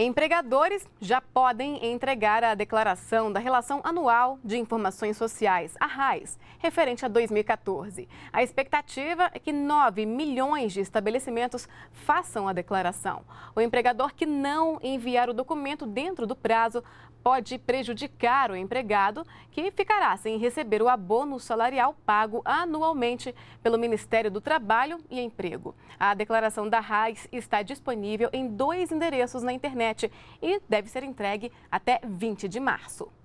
Empregadores já podem entregar a declaração da Relação Anual de Informações Sociais, a RAIS, referente a 2014. A expectativa é que 9 milhões de estabelecimentos façam a declaração. O empregador que não enviar o documento dentro do prazo pode prejudicar o empregado, que ficará sem receber o abono salarial pago anualmente pelo Ministério do Trabalho e Emprego. A declaração da RAIS está disponível em dois endereços na internet internet e deve ser entregue até 20 de março.